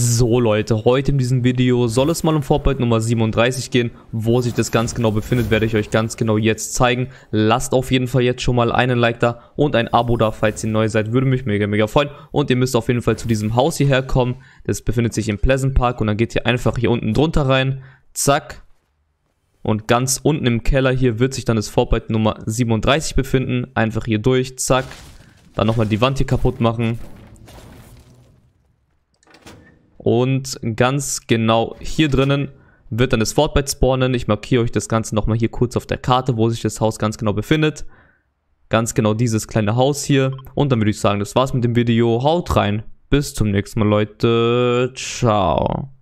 So Leute, heute in diesem Video soll es mal um Fortnite Nummer 37 gehen. Wo sich das ganz genau befindet, werde ich euch ganz genau jetzt zeigen. Lasst auf jeden Fall jetzt schon mal einen Like da und ein Abo da, falls ihr neu seid. Würde mich mega, mega freuen. Und ihr müsst auf jeden Fall zu diesem Haus hierher kommen. Das befindet sich im Pleasant Park und dann geht ihr einfach hier unten drunter rein. Zack. Und ganz unten im Keller hier wird sich dann das Fortnite Nummer 37 befinden. Einfach hier durch, zack. Dann nochmal die Wand hier kaputt machen. Und ganz genau hier drinnen wird dann das Fortbite spawnen. Ich markiere euch das Ganze nochmal hier kurz auf der Karte, wo sich das Haus ganz genau befindet. Ganz genau dieses kleine Haus hier. Und dann würde ich sagen, das war's mit dem Video. Haut rein. Bis zum nächsten Mal, Leute. Ciao.